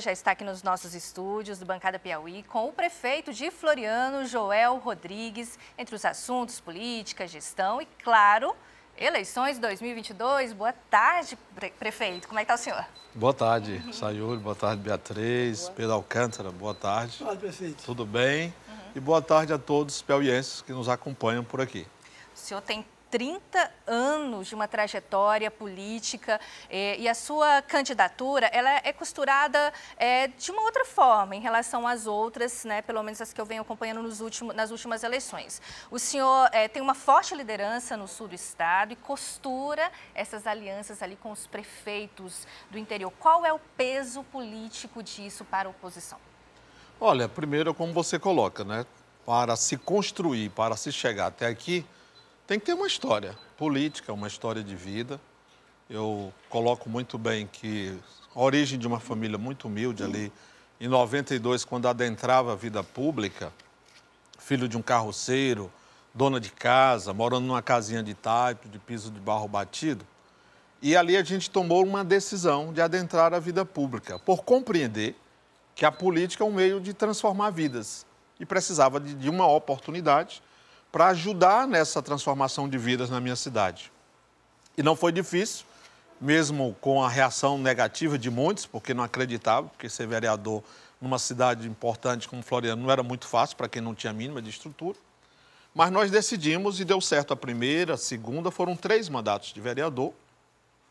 Já está aqui nos nossos estúdios do Bancada Piauí com o prefeito de Floriano, Joel Rodrigues, entre os assuntos política, gestão e, claro, eleições 2022. Boa tarde, prefeito. Como é que está o senhor? Boa tarde, uhum. Sayuri. Boa tarde, Beatriz. Boa. Pedro Alcântara, boa tarde. Boa tarde, prefeito. Tudo bem? Uhum. E boa tarde a todos os piauienses que nos acompanham por aqui. O senhor tem 30 anos de uma trajetória política eh, e a sua candidatura ela é costurada eh, de uma outra forma em relação às outras, né, pelo menos as que eu venho acompanhando nos últimos, nas últimas eleições. O senhor eh, tem uma forte liderança no sul do estado e costura essas alianças ali com os prefeitos do interior. Qual é o peso político disso para a oposição? Olha, primeiro, como você coloca, né, para se construir, para se chegar até aqui, tem que ter uma história política, é uma história de vida. Eu coloco muito bem que a origem de uma família muito humilde ali, em 92, quando adentrava a vida pública, filho de um carroceiro, dona de casa, morando numa casinha de taipo, de piso de barro batido. E ali a gente tomou uma decisão de adentrar a vida pública, por compreender que a política é um meio de transformar vidas e precisava de, de uma oportunidade para ajudar nessa transformação de vidas na minha cidade. E não foi difícil, mesmo com a reação negativa de muitos, porque não acreditava, porque ser vereador numa cidade importante como Floriano não era muito fácil para quem não tinha mínima de estrutura. Mas nós decidimos e deu certo a primeira, a segunda, foram três mandatos de vereador.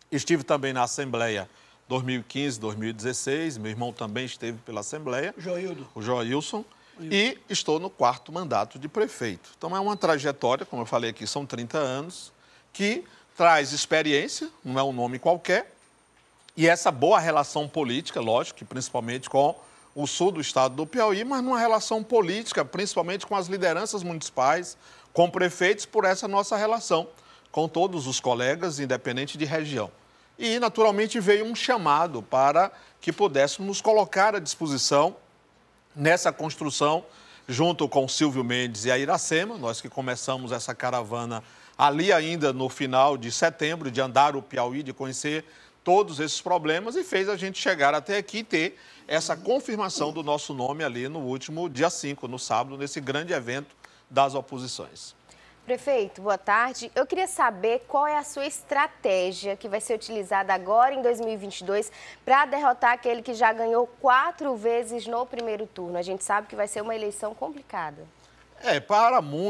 Estive também na Assembleia 2015, 2016, meu irmão também esteve pela Assembleia. Joildo. O Joilson. E estou no quarto mandato de prefeito. Então é uma trajetória, como eu falei aqui, são 30 anos, que traz experiência, não é um nome qualquer, e essa boa relação política, lógico, principalmente com o sul do estado do Piauí, mas numa relação política, principalmente com as lideranças municipais, com prefeitos, por essa nossa relação com todos os colegas, independente de região. E, naturalmente, veio um chamado para que pudéssemos nos colocar à disposição nessa construção, junto com Silvio Mendes e a Iracema, nós que começamos essa caravana ali ainda no final de setembro, de andar o Piauí, de conhecer todos esses problemas e fez a gente chegar até aqui e ter essa confirmação do nosso nome ali no último dia 5, no sábado, nesse grande evento das oposições. Prefeito, boa tarde. Eu queria saber qual é a sua estratégia que vai ser utilizada agora em 2022 para derrotar aquele que já ganhou quatro vezes no primeiro turno. A gente sabe que vai ser uma eleição complicada. É, para muito.